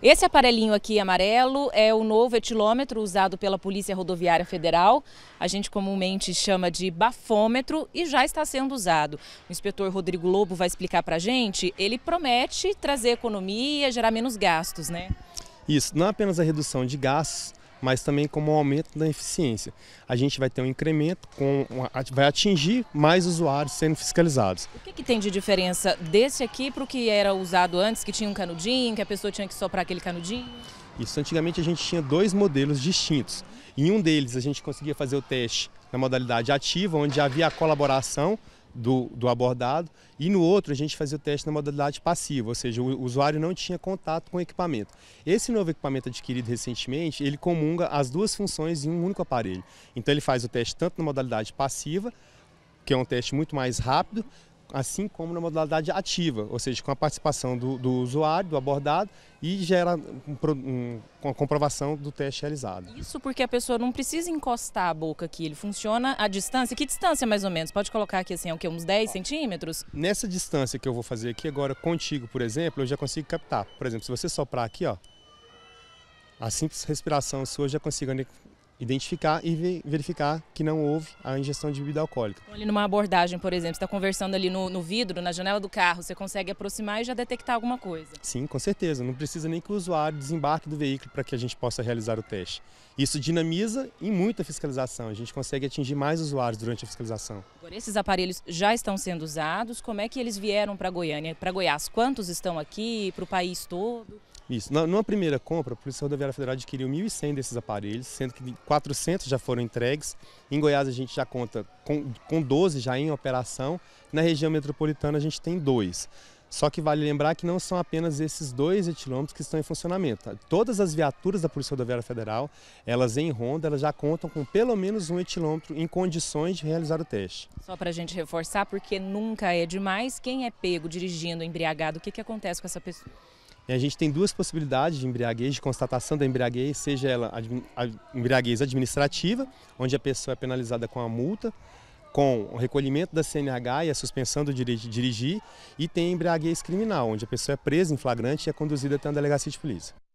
Esse aparelhinho aqui amarelo é o novo etilômetro usado pela Polícia Rodoviária Federal. A gente comumente chama de bafômetro e já está sendo usado. O inspetor Rodrigo Lobo vai explicar para a gente. Ele promete trazer economia, gerar menos gastos, né? Isso, não é apenas a redução de gastos, mas também como um aumento da eficiência. A gente vai ter um incremento, com uma, vai atingir mais usuários sendo fiscalizados. O que, que tem de diferença desse aqui para o que era usado antes, que tinha um canudinho, que a pessoa tinha que soprar aquele canudinho? Isso, antigamente a gente tinha dois modelos distintos. Em um deles a gente conseguia fazer o teste na modalidade ativa, onde havia a colaboração do, do, abordado, e no outro a gente fazia o teste na modalidade passiva, ou seja, o usuário não tinha contato com o equipamento. Esse novo equipamento adquirido recentemente, ele comunga as duas funções em um único aparelho. Então ele faz o teste tanto na modalidade passiva, que é um teste muito mais rápido, assim como na modalidade ativa, ou seja, com a participação do, do usuário, do abordado e gera um, um, comprovação do teste realizado. Isso porque a pessoa não precisa encostar a boca aqui, ele funciona a distância. Que distância mais ou menos? Pode colocar aqui assim, o quê? uns 10 centímetros? Nessa distância que eu vou fazer aqui agora contigo, por exemplo, eu já consigo captar. Por exemplo, se você soprar aqui, ó, a simples respiração sua eu já consigo identificar e verificar que não houve a ingestão de bebida alcoólica. Então, ali numa abordagem, por exemplo, está conversando ali no, no, vidro, na janela do carro, você consegue aproximar e já detectar alguma coisa? Sim, com certeza. Não precisa nem que o usuário desembarque do veículo para que a gente possa realizar o teste. Isso dinamiza e muito a fiscalização. A gente consegue atingir mais usuários durante a fiscalização. Agora, esses aparelhos já estão sendo usados. Como é que eles vieram para Goiânia, para Goiás? Quantos estão aqui, para o país todo? Isso. Na, numa primeira compra, a Polícia Rodoviária Federal adquiriu 1.100 desses aparelhos, sendo que 400 já foram entregues. Em Goiás a gente já conta com, com 12 já em operação. Na região metropolitana a gente tem dois. Só que vale lembrar que não são apenas esses dois etilômetros que estão em funcionamento. Tá? Todas as viaturas da Polícia Rodoviária Federal, elas em ronda, elas já contam com pelo menos um etilômetro em condições de realizar o teste. Só para a gente reforçar, porque nunca é demais, quem é pego dirigindo embriagado, o que, que acontece com essa pessoa? E a gente tem duas possibilidades de embriaguez, de constatação da embriaguez, seja ela embriaguez administrativa, onde a pessoa é penalizada com a multa, com o recolhimento da CNH e a suspensão do direito de dirigir, e tem embriaguez criminal, onde a pessoa é presa em flagrante e é conduzida até uma delegacia de polícia.